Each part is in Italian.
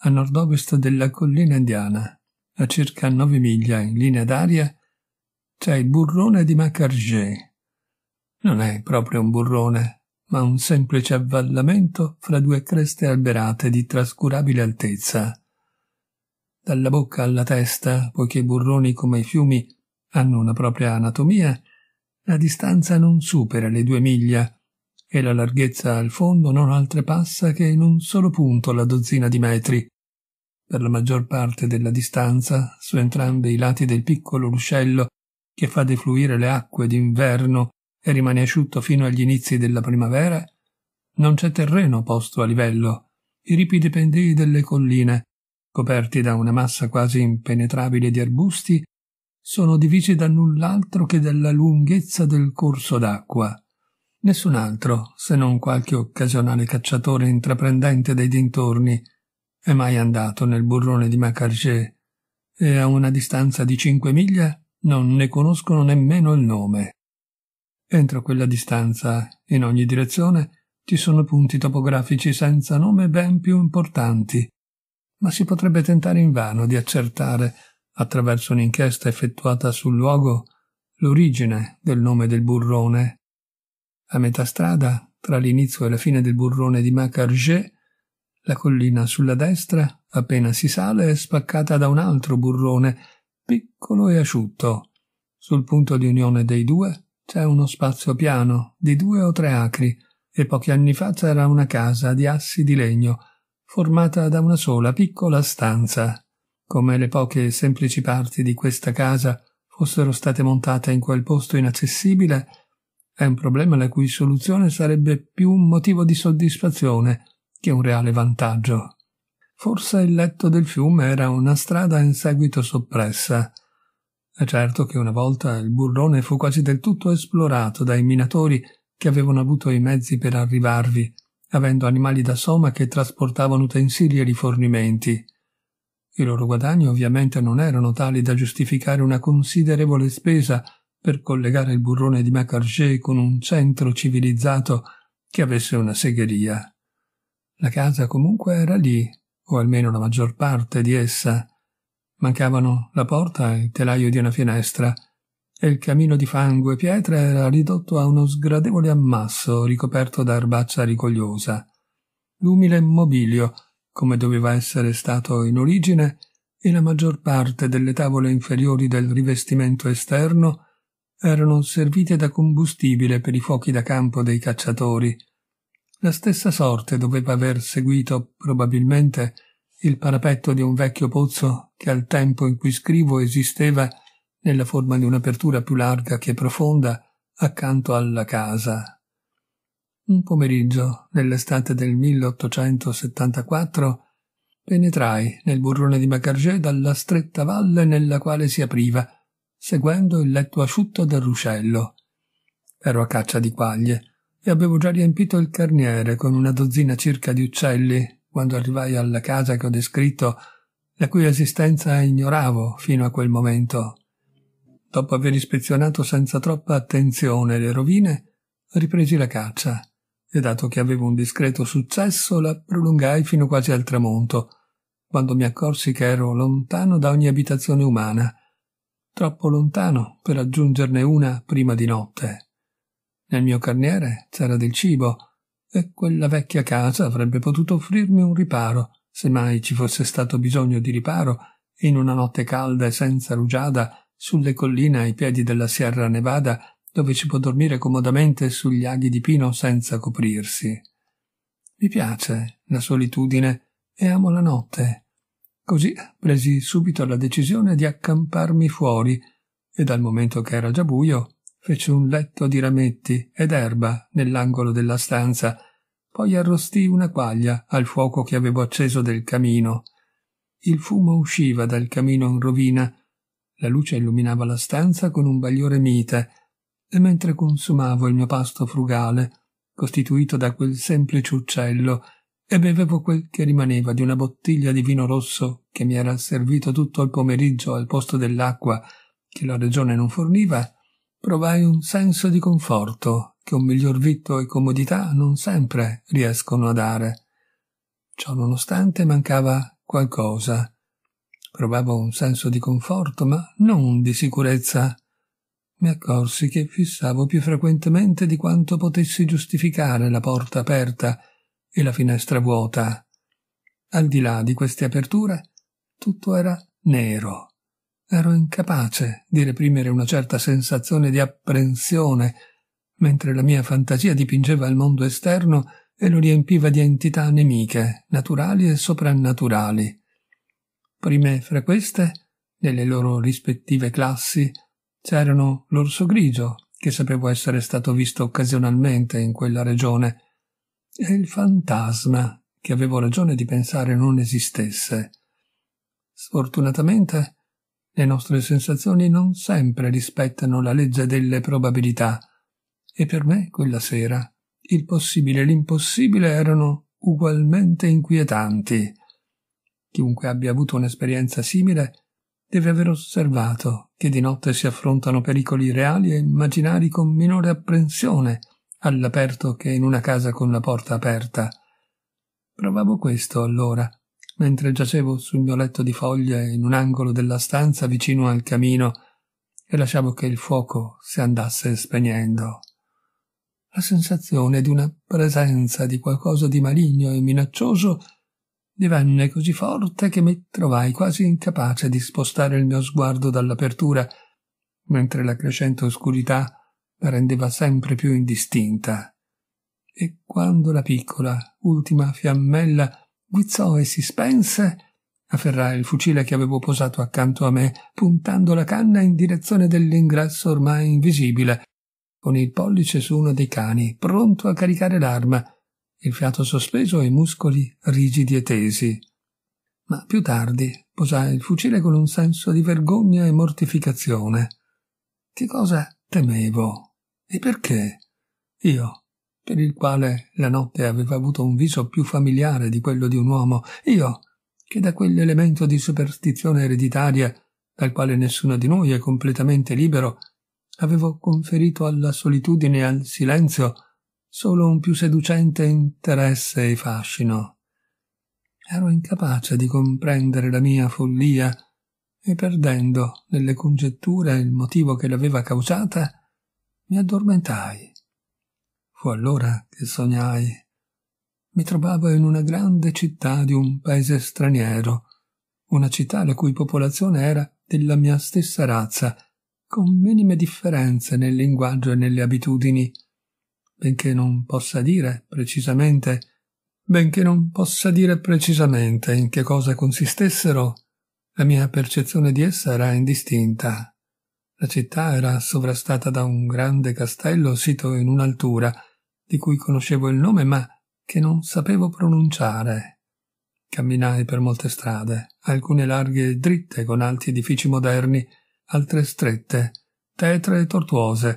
a nord-ovest della collina indiana, a circa 9 miglia in linea d'aria, c'è il burrone di Macargé. Non è proprio un burrone, ma un semplice avvallamento fra due creste alberate di trascurabile altezza. Dalla bocca alla testa, poiché i burroni come i fiumi hanno una propria anatomia, la distanza non supera le due miglia e la larghezza al fondo non oltrepassa che in un solo punto la dozzina di metri. Per la maggior parte della distanza, su entrambi i lati del piccolo ruscello che fa defluire le acque d'inverno e rimane asciutto fino agli inizi della primavera, non c'è terreno posto a livello. I ripidi pendii delle colline, coperti da una massa quasi impenetrabile di arbusti, sono divisi da null'altro che dalla lunghezza del corso d'acqua. Nessun altro, se non qualche occasionale cacciatore intraprendente dei dintorni, è mai andato nel burrone di Macargé e a una distanza di cinque miglia non ne conoscono nemmeno il nome. Entro quella distanza, in ogni direzione, ci sono punti topografici senza nome ben più importanti, ma si potrebbe tentare invano di accertare, attraverso un'inchiesta effettuata sul luogo, l'origine del nome del burrone a metà strada, tra l'inizio e la fine del burrone di Macargé, la collina sulla destra, appena si sale, è spaccata da un altro burrone, piccolo e asciutto. Sul punto di unione dei due c'è uno spazio piano di due o tre acri, e pochi anni fa c'era una casa di assi di legno, formata da una sola piccola stanza. Come le poche semplici parti di questa casa fossero state montate in quel posto inaccessibile, è un problema la cui soluzione sarebbe più un motivo di soddisfazione che un reale vantaggio. Forse il letto del fiume era una strada in seguito soppressa. È certo che una volta il burrone fu quasi del tutto esplorato dai minatori che avevano avuto i mezzi per arrivarvi, avendo animali da soma che trasportavano utensili e rifornimenti. I loro guadagni ovviamente non erano tali da giustificare una considerevole spesa per collegare il burrone di Macarger con un centro civilizzato che avesse una segheria. La casa comunque era lì, o almeno la maggior parte di essa. Mancavano la porta e il telaio di una finestra, e il camino di fango e pietra era ridotto a uno sgradevole ammasso ricoperto da erbaccia rigogliosa. L'umile mobilio, come doveva essere stato in origine, e la maggior parte delle tavole inferiori del rivestimento esterno erano servite da combustibile per i fuochi da campo dei cacciatori. La stessa sorte doveva aver seguito, probabilmente, il parapetto di un vecchio pozzo che al tempo in cui scrivo esisteva nella forma di un'apertura più larga che profonda accanto alla casa. Un pomeriggio, nell'estate del 1874, penetrai nel burrone di Macargé dalla stretta valle nella quale si apriva, seguendo il letto asciutto del ruscello. Ero a caccia di quaglie e avevo già riempito il carniere con una dozzina circa di uccelli quando arrivai alla casa che ho descritto, la cui esistenza ignoravo fino a quel momento. Dopo aver ispezionato senza troppa attenzione le rovine, ripresi la caccia e dato che avevo un discreto successo la prolungai fino quasi al tramonto, quando mi accorsi che ero lontano da ogni abitazione umana troppo lontano per aggiungerne una prima di notte. Nel mio carniere c'era del cibo e quella vecchia casa avrebbe potuto offrirmi un riparo, se mai ci fosse stato bisogno di riparo, in una notte calda e senza rugiada, sulle colline ai piedi della Sierra Nevada, dove si può dormire comodamente sugli aghi di pino senza coprirsi. Mi piace la solitudine e amo la notte. Così presi subito la decisione di accamparmi fuori e dal momento che era già buio feci un letto di rametti ed erba nell'angolo della stanza, poi arrostii una quaglia al fuoco che avevo acceso del camino. Il fumo usciva dal camino in rovina, la luce illuminava la stanza con un bagliore mite, e mentre consumavo il mio pasto frugale, costituito da quel semplice uccello e bevevo quel che rimaneva di una bottiglia di vino rosso che mi era servito tutto il pomeriggio al posto dell'acqua che la regione non forniva, provai un senso di conforto che un miglior vitto e comodità non sempre riescono a dare. Ciò nonostante mancava qualcosa. Provavo un senso di conforto, ma non di sicurezza. Mi accorsi che fissavo più frequentemente di quanto potessi giustificare la porta aperta e la finestra vuota. Al di là di queste aperture tutto era nero. Ero incapace di reprimere una certa sensazione di apprensione, mentre la mia fantasia dipingeva il mondo esterno e lo riempiva di entità nemiche, naturali e soprannaturali. Prime fra queste, nelle loro rispettive classi, c'erano l'orso grigio, che sapevo essere stato visto occasionalmente in quella regione, era il fantasma che avevo ragione di pensare non esistesse. Sfortunatamente, le nostre sensazioni non sempre rispettano la legge delle probabilità, e per me quella sera il possibile e l'impossibile erano ugualmente inquietanti. Chiunque abbia avuto un'esperienza simile deve aver osservato che di notte si affrontano pericoli reali e immaginari con minore apprensione all'aperto che in una casa con la porta aperta. Provavo questo allora, mentre giacevo sul mio letto di foglie in un angolo della stanza vicino al camino e lasciavo che il fuoco si andasse spegnendo. La sensazione di una presenza di qualcosa di maligno e minaccioso divenne così forte che mi trovai quasi incapace di spostare il mio sguardo dall'apertura, mentre la crescente oscurità la rendeva sempre più indistinta. E quando la piccola, ultima fiammella guizzò e si spense, afferrai il fucile che avevo posato accanto a me, puntando la canna in direzione dell'ingresso ormai invisibile, con il pollice su uno dei cani, pronto a caricare l'arma, il fiato sospeso e i muscoli rigidi e tesi. Ma più tardi posai il fucile con un senso di vergogna e mortificazione. Che cosa temevo. E perché? Io, per il quale la notte aveva avuto un viso più familiare di quello di un uomo, io, che da quell'elemento di superstizione ereditaria dal quale nessuno di noi è completamente libero, avevo conferito alla solitudine e al silenzio solo un più seducente interesse e fascino. Ero incapace di comprendere la mia follia e perdendo nelle congetture il motivo che l'aveva causata, mi addormentai. Fu allora che sognai. Mi trovavo in una grande città di un paese straniero, una città la cui popolazione era della mia stessa razza, con minime differenze nel linguaggio e nelle abitudini, benché non possa dire precisamente benché non possa dire precisamente in che cosa consistessero la mia percezione di essa era indistinta. La città era sovrastata da un grande castello sito in un'altura, di cui conoscevo il nome ma che non sapevo pronunciare. Camminai per molte strade, alcune larghe e dritte con alti edifici moderni, altre strette, tetre e tortuose,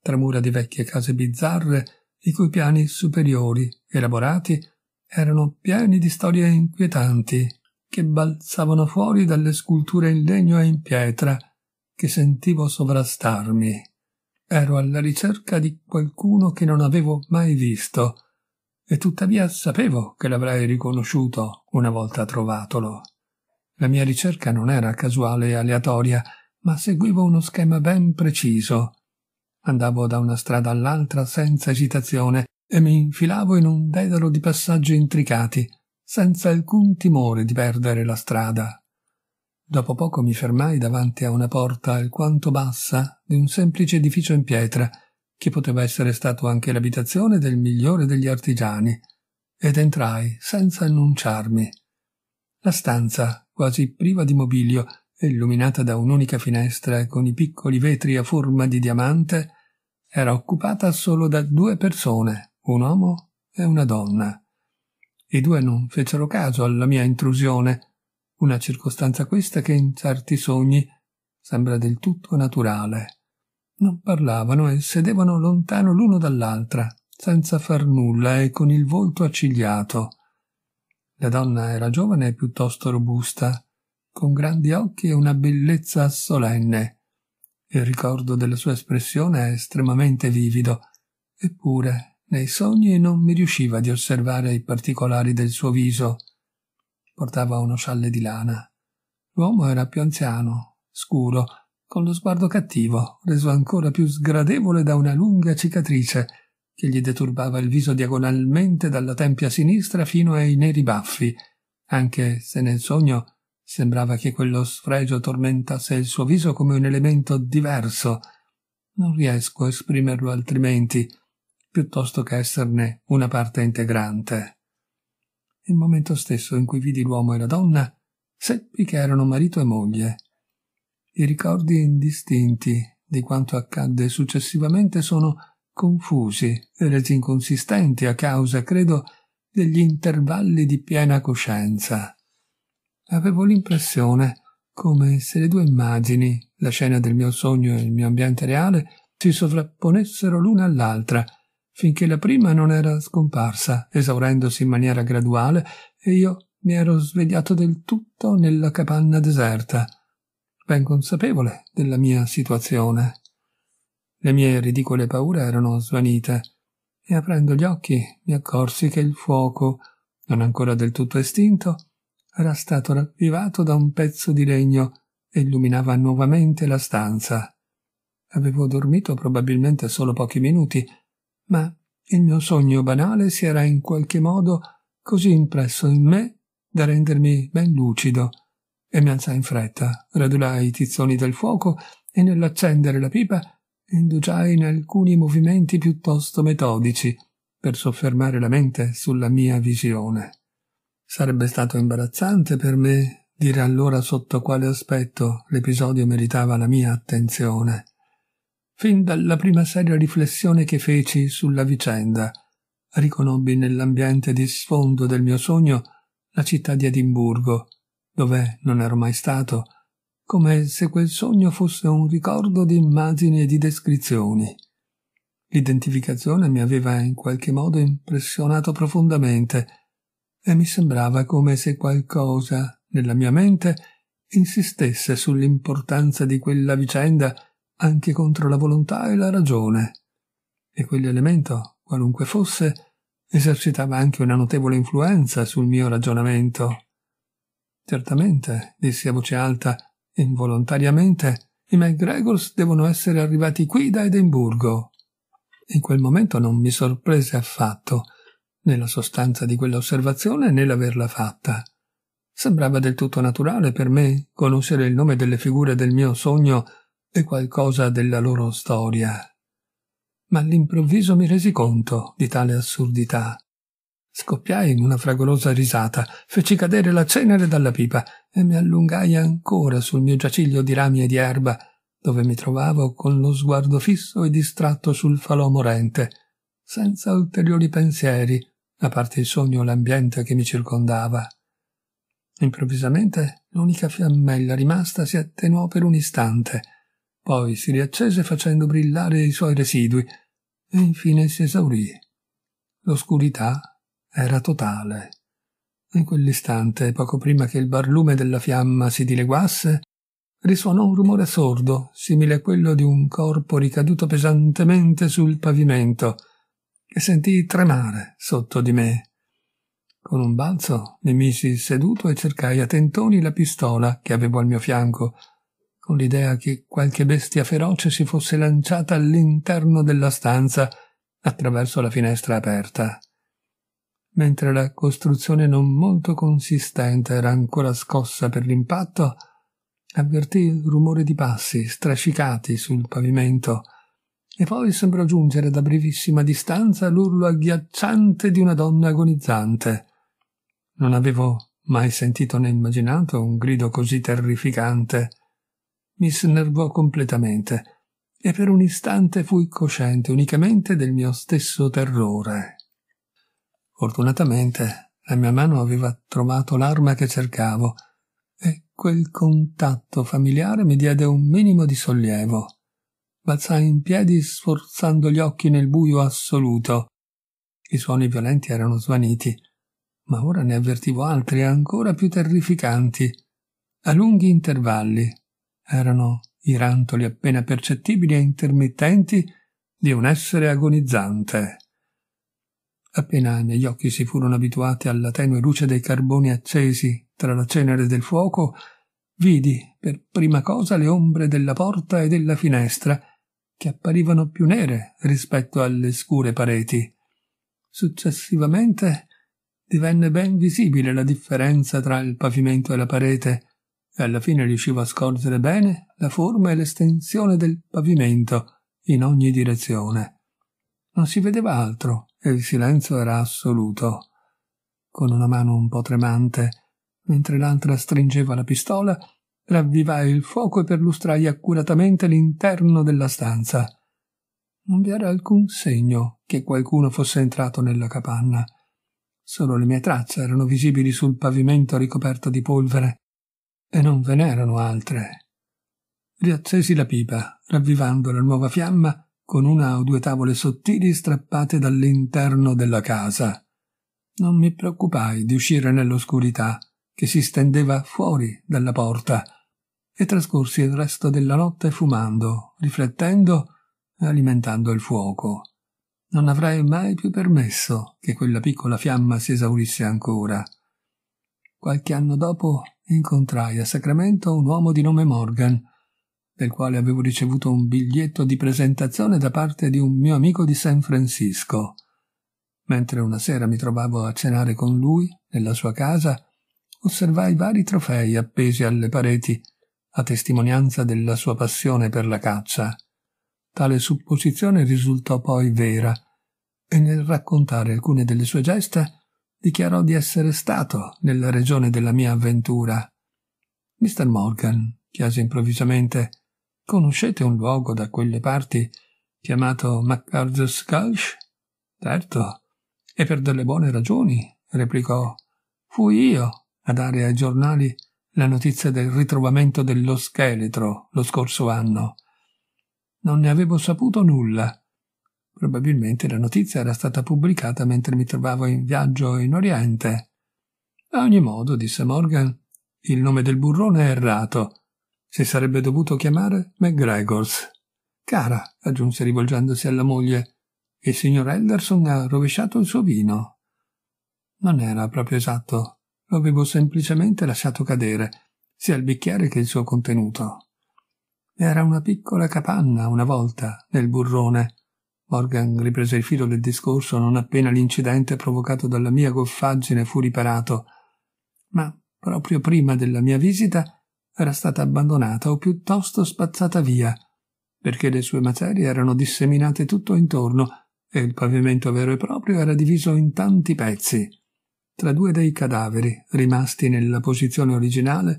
tra mura di vecchie case bizzarre, i cui piani superiori, elaborati, erano pieni di storie inquietanti che balzavano fuori dalle sculture in legno e in pietra che sentivo sovrastarmi. Ero alla ricerca di qualcuno che non avevo mai visto, e tuttavia sapevo che l'avrei riconosciuto una volta trovatolo. La mia ricerca non era casuale e aleatoria, ma seguivo uno schema ben preciso. Andavo da una strada all'altra senza esitazione e mi infilavo in un dedalo di passaggi intricati, senza alcun timore di perdere la strada. Dopo poco mi fermai davanti a una porta alquanto bassa di un semplice edificio in pietra, che poteva essere stato anche l'abitazione del migliore degli artigiani, ed entrai senza annunciarmi. La stanza, quasi priva di mobilio e illuminata da un'unica finestra con i piccoli vetri a forma di diamante, era occupata solo da due persone, un uomo e una donna. I due non fecero caso alla mia intrusione, una circostanza questa che in certi sogni sembra del tutto naturale. Non parlavano e sedevano lontano l'uno dall'altra, senza far nulla e con il volto accigliato. La donna era giovane e piuttosto robusta, con grandi occhi e una bellezza solenne. Il ricordo della sua espressione è estremamente vivido, eppure nei sogni non mi riusciva di osservare i particolari del suo viso. Portava uno scialle di lana. L'uomo era più anziano, scuro, con lo sguardo cattivo, reso ancora più sgradevole da una lunga cicatrice che gli deturbava il viso diagonalmente dalla tempia sinistra fino ai neri baffi, anche se nel sogno sembrava che quello sfregio tormentasse il suo viso come un elemento diverso. Non riesco a esprimerlo altrimenti piuttosto che esserne una parte integrante. Il momento stesso in cui vidi l'uomo e la donna, seppi che erano marito e moglie. I ricordi indistinti di quanto accadde successivamente sono confusi e resi inconsistenti a causa, credo, degli intervalli di piena coscienza. Avevo l'impressione come se le due immagini, la scena del mio sogno e il mio ambiente reale, si sovrapponessero l'una all'altra finché la prima non era scomparsa, esaurendosi in maniera graduale, e io mi ero svegliato del tutto nella capanna deserta, ben consapevole della mia situazione. Le mie ridicole paure erano svanite, e aprendo gli occhi mi accorsi che il fuoco, non ancora del tutto estinto, era stato ravvivato da un pezzo di legno e illuminava nuovamente la stanza. Avevo dormito probabilmente solo pochi minuti, ma il mio sogno banale si era in qualche modo così impresso in me da rendermi ben lucido e mi alzai in fretta, radunai i tizzoni del fuoco e nell'accendere la pipa indugiai in alcuni movimenti piuttosto metodici per soffermare la mente sulla mia visione. Sarebbe stato imbarazzante per me dire allora sotto quale aspetto l'episodio meritava la mia attenzione. Fin dalla prima seria riflessione che feci sulla vicenda, riconobbi nell'ambiente di sfondo del mio sogno la città di Edimburgo, dove non ero mai stato, come se quel sogno fosse un ricordo di immagini e di descrizioni. L'identificazione mi aveva in qualche modo impressionato profondamente e mi sembrava come se qualcosa nella mia mente insistesse sull'importanza di quella vicenda anche contro la volontà e la ragione, e quell'elemento, qualunque fosse, esercitava anche una notevole influenza sul mio ragionamento. Certamente, dissi a voce alta, involontariamente, i McGregors devono essere arrivati qui da Edimburgo. In quel momento non mi sorprese affatto, né la sostanza di quell'osservazione né l'averla fatta. Sembrava del tutto naturale per me conoscere il nome delle figure del mio sogno e qualcosa della loro storia. Ma all'improvviso mi resi conto di tale assurdità. Scoppiai in una fragorosa risata, feci cadere la cenere dalla pipa e mi allungai ancora sul mio giaciglio di rami e di erba, dove mi trovavo con lo sguardo fisso e distratto sul falò morente, senza ulteriori pensieri, a parte il sogno e l'ambiente che mi circondava. Improvvisamente l'unica fiammella rimasta si attenuò per un istante, poi si riaccese facendo brillare i suoi residui e infine si esaurì. L'oscurità era totale. In quell'istante, poco prima che il barlume della fiamma si dileguasse, risuonò un rumore sordo, simile a quello di un corpo ricaduto pesantemente sul pavimento, che sentii tremare sotto di me. Con un balzo mi misi seduto e cercai a tentoni la pistola che avevo al mio fianco, con l'idea che qualche bestia feroce si fosse lanciata all'interno della stanza attraverso la finestra aperta. Mentre la costruzione non molto consistente era ancora scossa per l'impatto, avvertì il rumore di passi strascicati sul pavimento e poi sembrò giungere da brevissima distanza l'urlo agghiacciante di una donna agonizzante. Non avevo mai sentito né immaginato un grido così terrificante mi snervò completamente e per un istante fui cosciente unicamente del mio stesso terrore. Fortunatamente la mia mano aveva trovato l'arma che cercavo e quel contatto familiare mi diede un minimo di sollievo. Balzai in piedi sforzando gli occhi nel buio assoluto. I suoni violenti erano svaniti, ma ora ne avvertivo altri ancora più terrificanti, a lunghi intervalli, erano i rantoli appena percettibili e intermittenti di un essere agonizzante. Appena negli occhi si furono abituati alla tenue luce dei carboni accesi tra la cenere del fuoco, vidi per prima cosa le ombre della porta e della finestra, che apparivano più nere rispetto alle scure pareti. Successivamente divenne ben visibile la differenza tra il pavimento e la parete, e alla fine riuscivo a scorgere bene la forma e l'estensione del pavimento in ogni direzione. Non si vedeva altro e il silenzio era assoluto. Con una mano un po' tremante, mentre l'altra stringeva la pistola, ravvivai il fuoco e perlustrai accuratamente l'interno della stanza. Non vi era alcun segno che qualcuno fosse entrato nella capanna. Solo le mie tracce erano visibili sul pavimento ricoperto di polvere e non ve n'erano altre. Riaccesi la pipa, ravvivando la nuova fiamma con una o due tavole sottili strappate dall'interno della casa. Non mi preoccupai di uscire nell'oscurità che si stendeva fuori dalla porta e trascorsi il resto della notte fumando, riflettendo e alimentando il fuoco. Non avrei mai più permesso che quella piccola fiamma si esaurisse ancora. Qualche anno dopo incontrai a Sacramento un uomo di nome Morgan, del quale avevo ricevuto un biglietto di presentazione da parte di un mio amico di San Francisco. Mentre una sera mi trovavo a cenare con lui nella sua casa, osservai vari trofei appesi alle pareti, a testimonianza della sua passione per la caccia. Tale supposizione risultò poi vera, e nel raccontare alcune delle sue gesta dichiarò di essere stato nella regione della mia avventura. Mr. Morgan chiese improvvisamente Conoscete un luogo da quelle parti chiamato MacArthur's Gulch? Certo. E per delle buone ragioni, replicò. Fui io a dare ai giornali la notizia del ritrovamento dello scheletro lo scorso anno. Non ne avevo saputo nulla Probabilmente la notizia era stata pubblicata mentre mi trovavo in viaggio in Oriente. A ogni modo, disse Morgan, il nome del burrone è errato. Si sarebbe dovuto chiamare McGregors. Cara, aggiunse rivolgendosi alla moglie, il signor Elderson ha rovesciato il suo vino. Non era proprio esatto. Lo avevo semplicemente lasciato cadere, sia il bicchiere che il suo contenuto. Era una piccola capanna, una volta, nel burrone, Morgan riprese il filo del discorso non appena l'incidente provocato dalla mia goffaggine fu riparato, ma proprio prima della mia visita era stata abbandonata o piuttosto spazzata via, perché le sue macerie erano disseminate tutto intorno e il pavimento vero e proprio era diviso in tanti pezzi. Tra due dei cadaveri, rimasti nella posizione originale,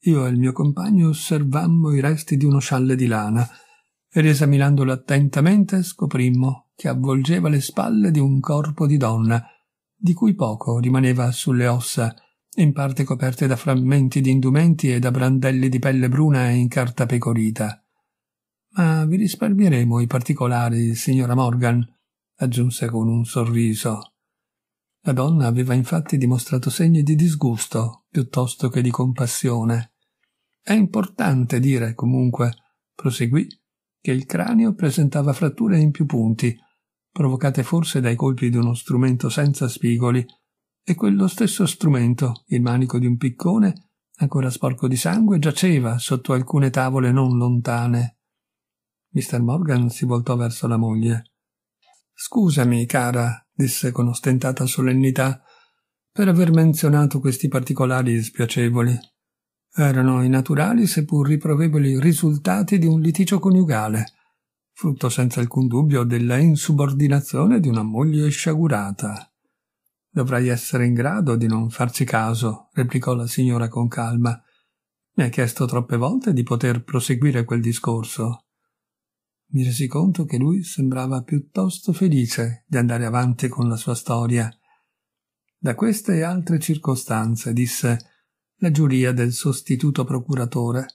io e il mio compagno osservammo i resti di uno scialle di lana, e riesaminandolo attentamente scoprimmo che avvolgeva le spalle di un corpo di donna, di cui poco rimaneva sulle ossa, in parte coperte da frammenti di indumenti e da brandelli di pelle bruna e incartapecorita. Ma vi risparmieremo i particolari, signora Morgan, aggiunse con un sorriso. La donna aveva infatti dimostrato segni di disgusto piuttosto che di compassione. È importante dire, comunque, proseguì, che il cranio presentava fratture in più punti, provocate forse dai colpi di uno strumento senza spigoli, e quello stesso strumento, il manico di un piccone, ancora sporco di sangue, giaceva sotto alcune tavole non lontane. Mr. Morgan si voltò verso la moglie. Scusami, cara, disse con ostentata solennità, per aver menzionato questi particolari spiacevoli. Erano i naturali seppur riprovevoli risultati di un litigio coniugale, frutto senza alcun dubbio della insubordinazione di una moglie sciagurata. Dovrai essere in grado di non farci caso, replicò la signora con calma. Mi ha chiesto troppe volte di poter proseguire quel discorso. Mi resi conto che lui sembrava piuttosto felice di andare avanti con la sua storia. Da queste e altre circostanze, disse, la giuria del sostituto procuratore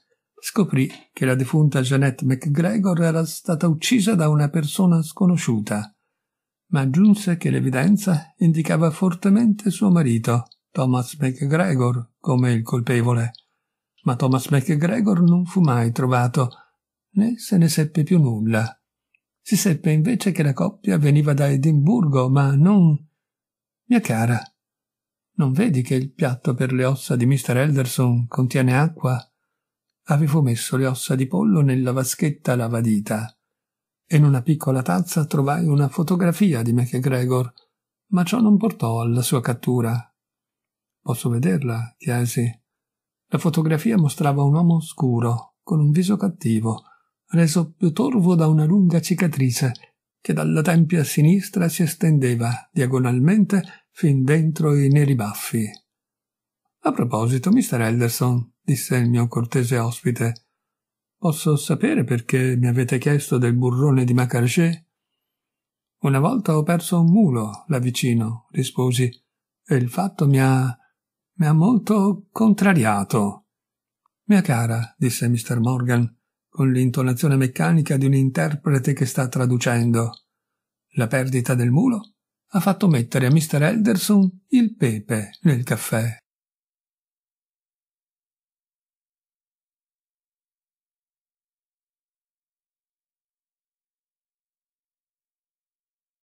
scoprì che la defunta Jeanette McGregor era stata uccisa da una persona sconosciuta, ma aggiunse che l'evidenza indicava fortemente suo marito, Thomas McGregor, come il colpevole. Ma Thomas McGregor non fu mai trovato, né se ne seppe più nulla. Si seppe invece che la coppia veniva da Edimburgo, ma non... Mia cara, non vedi che il piatto per le ossa di Mr. Elderson contiene acqua? Avevo messo le ossa di pollo nella vaschetta lavadita. In una piccola tazza trovai una fotografia di MacGregor, ma ciò non portò alla sua cattura. Posso vederla? chiesi. La fotografia mostrava un uomo scuro, con un viso cattivo, reso più torvo da una lunga cicatrice che dalla tempia sinistra si estendeva diagonalmente fin dentro i neri baffi. A proposito, mister Elderson, disse il mio cortese ospite, posso sapere perché mi avete chiesto del burrone di Macarché? Una volta ho perso un mulo là vicino, risposi, e il fatto mi ha. mi ha molto contrariato. Mia cara, disse Mr. Morgan, con l'intonazione meccanica di un interprete che sta traducendo. La perdita del mulo ha fatto mettere a Mr. Elderson il pepe nel caffè.